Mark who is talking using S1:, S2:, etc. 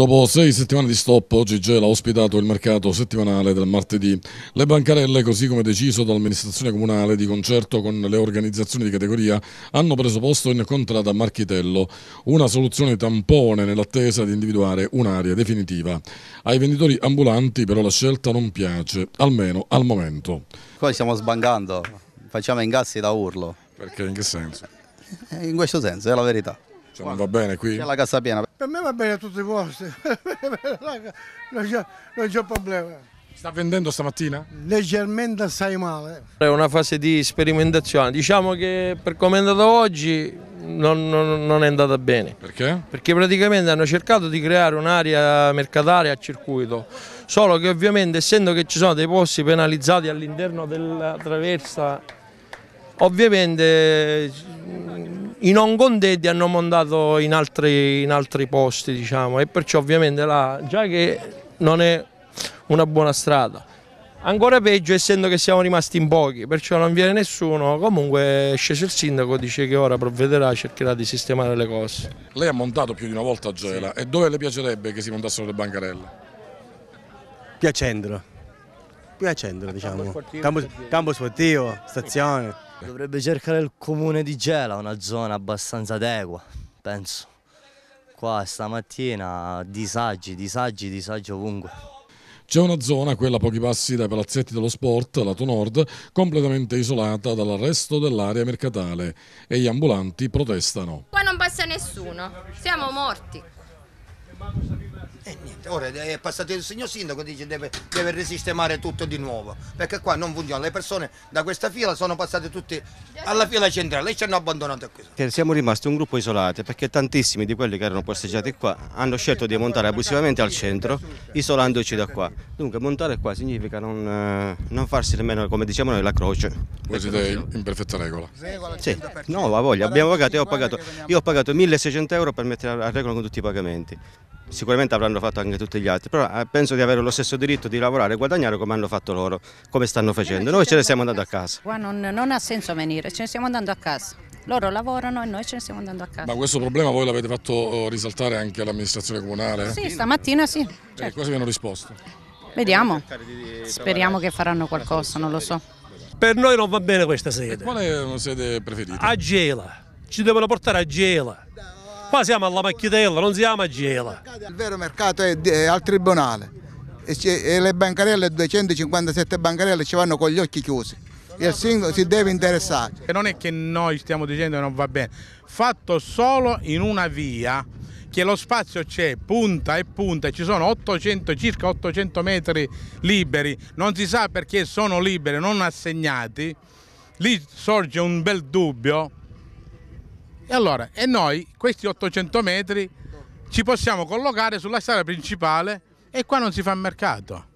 S1: Dopo sei settimane di stop, oggi Gela ha ospitato il mercato settimanale del martedì. Le bancarelle, così come deciso dall'amministrazione comunale di concerto con le organizzazioni di categoria, hanno preso posto in contrada a Marchitello, una soluzione tampone nell'attesa di individuare un'area definitiva. Ai venditori ambulanti però la scelta non piace, almeno al momento. Qua stiamo sbangando, facciamo ingassi da urlo. Perché in che senso? In questo senso, è la verità. Cioè, non va bene qui? C'è la casa piena. Per me va bene a tutti i posti, non c'è problema. Sta vendendo stamattina? Leggermente assai male.
S2: È una fase di sperimentazione, diciamo che per come è andata oggi non, non, non è andata bene. Perché? Perché praticamente hanno cercato di creare un'area mercataria a circuito, solo che ovviamente essendo che ci sono dei posti penalizzati all'interno della traversa, ovviamente i non contenti hanno montato in altri, in altri posti diciamo, e perciò ovviamente là, già che non è una buona strada. Ancora peggio essendo che siamo rimasti in pochi, perciò non viene nessuno, comunque è sceso il sindaco, dice che ora provvederà, cercherà di sistemare le cose.
S1: Lei ha montato più di una volta a Gela sì. e dove le piacerebbe che si montassero le bancarelle?
S3: Piacendolo, piacendolo diciamo, campo sportivo, campo, campo sportivo stazione. Dovrebbe cercare il comune di Gela,
S1: una zona abbastanza adegua, penso. Qua stamattina disagi, disagi, disagi ovunque. C'è una zona, quella a pochi passi dai palazzetti dello sport, lato nord, completamente isolata dal resto dell'area mercatale e gli ambulanti protestano.
S3: Qua non passa nessuno, siamo morti. E eh, niente, ora eh, è passato il signor sindaco, dice deve, deve risistemare tutto di nuovo, perché qua non funziona, le persone da questa fila sono passate tutte alla fila centrale e ci hanno abbandonato qui. siamo rimasti un gruppo isolato perché tantissimi di quelli che erano posteggiati qua hanno scelto di montare abusivamente al centro, isolandoci da qua. Dunque montare qua significa non, eh, non farsi nemmeno, come diciamo noi, la croce. Questo è in perfetta regola. Sì, no, la voglia, abbiamo pagato, io ho pagato, io ho pagato 1600 euro per mettere a regola con tutti i pagamenti sicuramente avranno fatto anche tutti gli altri, però eh, penso di avere lo stesso diritto di lavorare e guadagnare come hanno fatto loro, come stanno facendo. Eh, noi ce ne certo. siamo andati a casa. Qua non, non ha senso venire, ce ne stiamo andando a casa. Loro lavorano e noi ce ne stiamo andando a casa. Ma
S1: questo problema voi l'avete fatto oh, risaltare anche all'amministrazione comunale? Sì,
S2: stamattina sì. Certo.
S1: E cosa vi hanno risposto?
S2: Vediamo, speriamo che faranno qualcosa, non lo so. Per noi non va bene questa sede. E qual è eh, una sede preferita? A Gela, ci devono portare a Gela. Qua siamo alla macchietella, non siamo a Gela.
S3: Il vero mercato è, al tribunale e, e, le bancarelle, 257 bancarelle ci vanno con gli occhi chiusi. E il singolo si deve interessare.
S1: non è che noi stiamo dicendo che non va bene, fatto solo in una via che lo spazio c'è, punta e punta, ci sono 800, circa 800 metri liberi, non si sa perché sono liberi, non assegnati, lì sorge un bel dubbio e allora, e noi questi 800 metri ci possiamo collocare sulla strada principale e qua non si fa mercato.